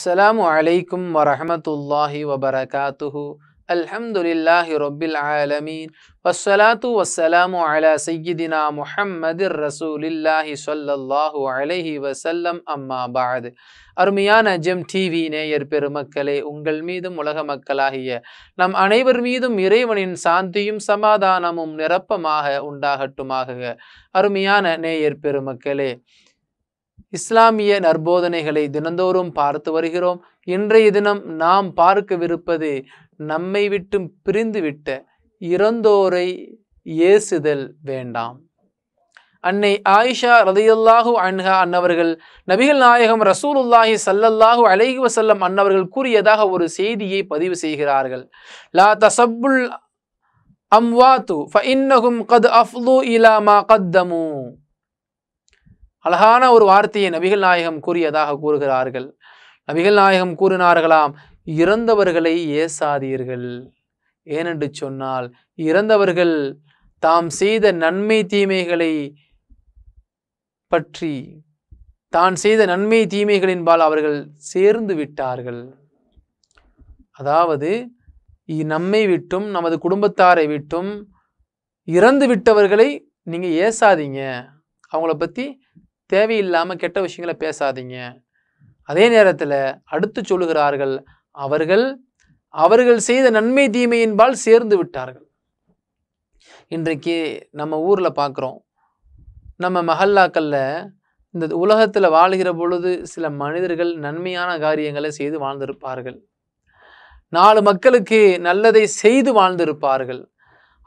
அஸ்ஸலாமு அலைக்கும் வரஹமத்துல்லாஹி வபரகாத்துஹு அல்ஹம்துலில்லாஹி ரொபில் ஆலமீன் வஸ்ஸலாத்து வசலாமு அலா சையிதினா முஹம்மதிர் இல்லாஹி சொல்லல்லாஹு அலைஹி வசல்லம் அம்மா பாது அருமையான ஜெம் டிவி நேயர் பெருமக்களே உங்கள் மீதும் உலக மக்களாகிய நம் அனைவர் மீதும் இறைவனின் சாந்தியும் சமாதானமும் நிரப்பமாக உண்டாகட்டுமாக அருமையான நேயர் பெருமக்களே இஸ்லாமிய நற்போதனைகளை தினந்தோறும் பார்த்து வருகிறோம் இன்றைய தினம் நாம் பார்க்கவிருப்பது நம்மை விட்டு பிரிந்துவிட்ட இறந்தோரை ஏசுதல் வேண்டாம் அன்னை ஆயிஷா ரதையல்லாஹு அன்ஹா அன்னவர்கள் நபிகள் நாயகம் ரசூலுல்லாஹி சல்லல்லாஹு அலைஹி வசல்லம் அன்னவர்கள் கூறியதாக ஒரு செய்தியை பதிவு செய்கிறார்கள் லா தசப்புல் அம்வாத்து ஃப கத் அஃப்லு இலாமா கத்தமு அழகான ஒரு வார்த்தையை நபிகள் நாயகம் கூறியதாக கூறுகிறார்கள் நபிகள் நாயகம் கூறினார்களாம் இறந்தவர்களை ஏசாதீர்கள் ஏனென்று சொன்னால் இறந்தவர்கள் தாம் செய்த நன்மை தீமைகளை பற்றி தான் செய்த நன்மை தீமைகளின்பால் அவர்கள் சேர்ந்து விட்டார்கள் அதாவது நம்மை விட்டும் நமது குடும்பத்தாரை விட்டும் இறந்து விட்டவர்களை நீங்கள் ஏசாதீங்க அவங்கள பற்றி தேவையில்லாமல் கெட்ட விஷயங்களை பேசாதீங்க அதே நேரத்தில் அடுத்து சொல்லுகிறார்கள் அவர்கள் அவர்கள் செய்த நன்மை தீமையின்பால் சேர்ந்து விட்டார்கள் இன்றைக்கு நம்ம ஊரில் பார்க்குறோம் நம்ம மஹல்லாக்களில் இந்த உலகத்தில் வாழ்கிற பொழுது சில மனிதர்கள் நன்மையான காரியங்களை செய்து வாழ்ந்திருப்பார்கள் நாலு மக்களுக்கு நல்லதை செய்து வாழ்ந்திருப்பார்கள்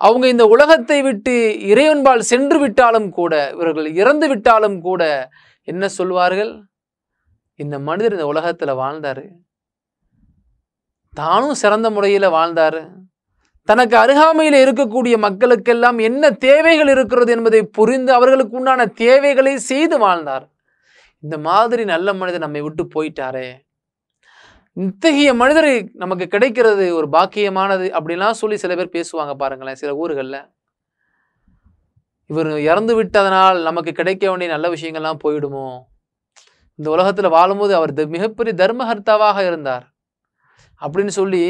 அவங்க இந்த உலகத்தை விட்டு இறைவன்பால் சென்று விட்டாலும் கூட இவர்கள் இறந்து விட்டாலும் கூட என்ன சொல்வார்கள் இந்த மனிதர் இந்த உலகத்தில் வாழ்ந்தார் தானும் சிறந்த முறையில் வாழ்ந்தார் தனக்கு அருகாமையில் இருக்கக்கூடிய மக்களுக்கெல்லாம் என்ன தேவைகள் இருக்கிறது என்பதை புரிந்து அவர்களுக்கு உண்டான தேவைகளை செய்து வாழ்ந்தார் இந்த மாதிரி நல்ல மனிதன் நம்மை விட்டு போயிட்டாரே இத்தகைய மனிதர் நமக்கு கிடைக்கிறது ஒரு பாக்கியமானது அப்படிலாம் சொல்லி சில பேர் பேசுவாங்க பாருங்களேன் சில ஊர்களில் இவர் இறந்து விட்டதனால் நமக்கு கிடைக்க வேண்டிய நல்ல விஷயங்கள்லாம் போயிடுமோ இந்த உலகத்தில் வாழும்போது அவர் மிகப்பெரிய தர்மஹர்த்தாவாக இருந்தார் அப்படின்னு சொல்லி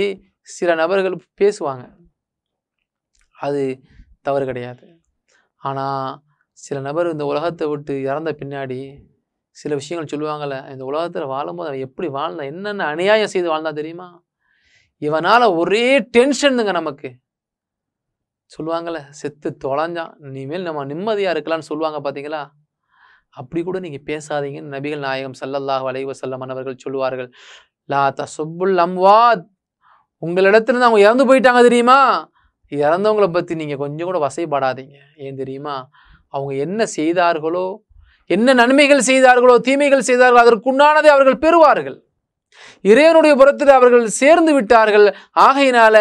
சில நபர்கள் பேசுவாங்க அது தவறு கிடையாது ஆனால் சில நபர் இந்த உலகத்தை விட்டு இறந்த பின்னாடி சில விஷயங்கள் சொல்லுவாங்கள்ல இந்த உலகத்தில் வாழும்போது அவன் எப்படி வாழ்ந்தான் என்னென்ன அநியாயம் செய்து வாழ்ந்தா தெரியுமா இவனால் ஒரே டென்ஷனுங்க நமக்கு சொல்லுவாங்கள்ல செத்து தொலைஞ்சான் இனிமேல் நம்ம நிம்மதியாக இருக்கலாம்னு சொல்லுவாங்க பார்த்தீங்களா அப்படி கூட நீங்கள் பேசாதீங்கன்னு நபிகள் நாயகம் சல்லல்லாஹ் வளைவ செல்ல அவர்கள் சொல்லுவார்கள் லா தசுபுல் அம்வாத் உங்களிடத்துலேருந்து அவங்க இறந்து போயிட்டாங்க தெரியுமா இறந்தவங்களை பற்றி நீங்கள் கொஞ்சம் கூட வசைப்படாதீங்க ஏன் தெரியுமா அவங்க என்ன செய்தார்களோ என்ன நன்மைகள் செய்தார்களோ தீமைகள் செய்தார்களோ அதற்குண்டானதை அவர்கள் பெறுவார்கள் இறைவனுடைய புறத்தில் அவர்கள் சேர்ந்து விட்டார்கள் ஆகையினால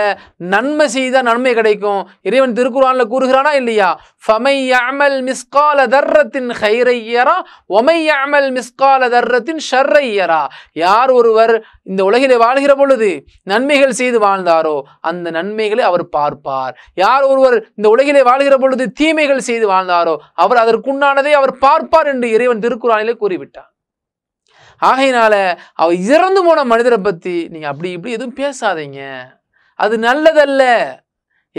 நன்மை செய்தால் நன்மை கிடைக்கும் இறைவன் திருக்குறானில் கூறுகிறானா இல்லையா ஃபமை அமல் மிஸ்கால தர்றத்தின் ஹைரையரா ஒமை அமல் மிஸ்கால தர்றத்தின் ஷர்ரையரா யார் ஒருவர் இந்த உலகிலே வாழ்கிற பொழுது நன்மைகள் செய்து வாழ்ந்தாரோ அந்த நன்மைகளை அவர் பார்ப்பார் யார் ஒருவர் இந்த உலகிலே வாழ்கிற பொழுது தீமைகள் செய்து வாழ்ந்தாரோ அவர் அதற்குண்டானதை அவர் பார்ப்பார் என்று இறைவன் திருக்குறானிலே கூறிவிட்டார் ஆகையினால அவர் இறந்து போன மனிதரை பற்றி நீங்கள் அப்படி இப்படி எதுவும் பேசாதீங்க அது நல்லதல்ல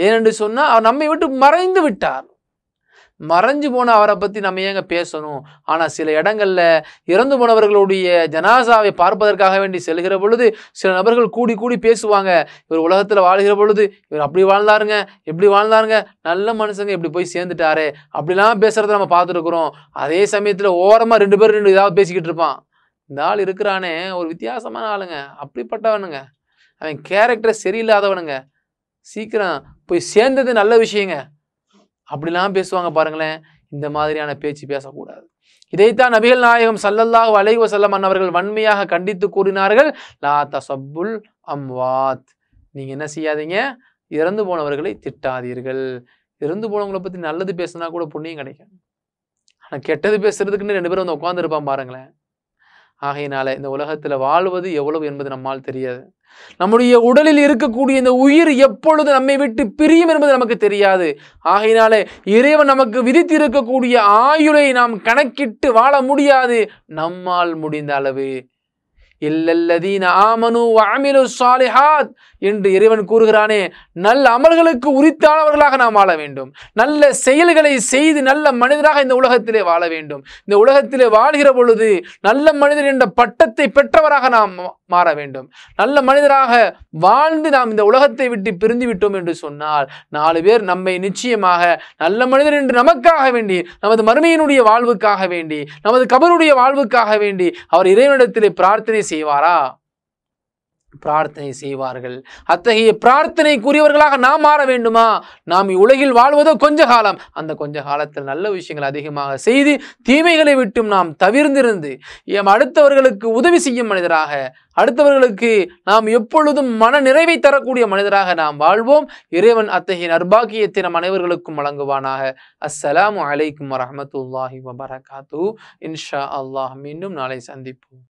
ஏனென்று சொன்னால் அவர் நம்மை விட்டு மறைந்து விட்டார் மறைஞ்சு போன அவரை பற்றி நம்ம ஏங்க பேசணும் ஆனால் சில இடங்களில் இறந்து போனவர்களுடைய ஜனாசாவை பார்ப்பதற்காக வேண்டி செல்கிற பொழுது சில நபர்கள் கூடி கூடி பேசுவாங்க இவர் உலகத்தில் வாழ்கிற பொழுது இவர் அப்படி வாழ்ந்தாருங்க இப்படி வாழ்ந்தாருங்க நல்ல மனுஷங்க இப்படி போய் சேர்ந்துட்டாரு அப்படிலாம் பேசுகிறத நம்ம பார்த்துருக்குறோம் அதே சமயத்தில் ஓரமாக ரெண்டு பேர் ரெண்டு ஏதாவது பேசிக்கிட்டு இருப்பான் இந்த ஆள் இருக்கிறானே ஒரு வித்தியாசமான ஆளுங்க அப்படிப்பட்டவனுங்க அவன் கேரக்டர் சரியில்லாதவனுங்க சீக்கிரம் போய் சேர்ந்தது நல்ல விஷயங்க அப்படிலாம் பேசுவாங்க பாருங்களேன் இந்த மாதிரியான பேச்சு பேசக்கூடாது இதைத்தான் நபிகள் நாயகம் சல்லல்லாஹ் அலை வசல்லம் அவர்கள் வன்மையாக கண்டித்து கூறினார்கள் லா தசபுல் அம்வாத் நீங்கள் என்ன செய்யாதீங்க இறந்து போனவர்களை திட்டாதீர்கள் இறந்து போனவங்களை பற்றி நல்லது பேசுனா கூட புண்ணியம் கிடைக்கும் ஆனால் கெட்டது பேசுறதுக்குன்னு ரெண்டு பேரும் வந்து உட்காந்துருப்பான் பாருங்களேன் ஆகையினால இந்த உலகத்தில் வாழ்வது எவ்வளவு என்பது நம்மால் தெரியாது நம்முடைய உடலில் இருக்கக்கூடிய இந்த உயிர் எப்பொழுது நம்மை விட்டு பிரியும் என்பது நமக்கு தெரியாது ஆகையினாலே இறைவன் நமக்கு விதித்து இருக்கக்கூடிய ஆயுளை நாம் கணக்கிட்டு வாழ முடியாது நம்மால் முடிந்த அளவு இல்லல்லதீன ஆமனு வாமிலு சாலிஹாத் என்று இறைவன் கூறுகிறானே நல்ல அமல்களுக்கு உரித்தானவர்களாக நாம் வாழ வேண்டும் நல்ல செயல்களை செய்து நல்ல மனிதராக இந்த உலகத்திலே வாழ வேண்டும் இந்த உலகத்திலே வாழ்கிற பொழுது நல்ல மனிதர் என்ற பட்டத்தை பெற்றவராக நாம் மாற வேண்டும் நல்ல மனிதராக வாழ்ந்து நாம் இந்த உலகத்தை விட்டு பிரிந்து விட்டோம் என்று சொன்னால் நாலு பேர் நம்மை நிச்சயமாக நல்ல மனிதர் என்று நமக்காக வேண்டி நமது மருமையினுடைய வாழ்வுக்காக வேண்டி நமது கபருடைய வாழ்வுக்காக வேண்டி அவர் இறைவனிடத்திலே பிரார்த்தனை செய்வாரா பிரார்த்தனை செய்வார்கள் அத்தகைய பிரார்த்தனைக்குரியவர்களாக நாம் மாற வேண்டுமா நாம் உலகில் வாழ்வதோ கொஞ்ச காலம் அந்த கொஞ்ச காலத்தில் நல்ல விஷயங்கள் அதிகமாக செய்து தீமைகளை விட்டும் நாம் தவிர்ந்திருந்து எம் அடுத்தவர்களுக்கு உதவி செய்யும் மனிதராக அடுத்தவர்களுக்கு நாம் எப்பொழுதும் மன நிறைவை தரக்கூடிய மனிதராக நாம் வாழ்வோம் இறைவன் அத்தகைய நர்பாகியத்தை நம் அனைவர்களுக்கும் வழங்குவானாக அஸ்ஸலாம் அலைக்கும் வரமத்துல்லாஹி வபரகாத்து இன்ஷா அல்லாஹ் மீண்டும் நாளை சந்திப்போம்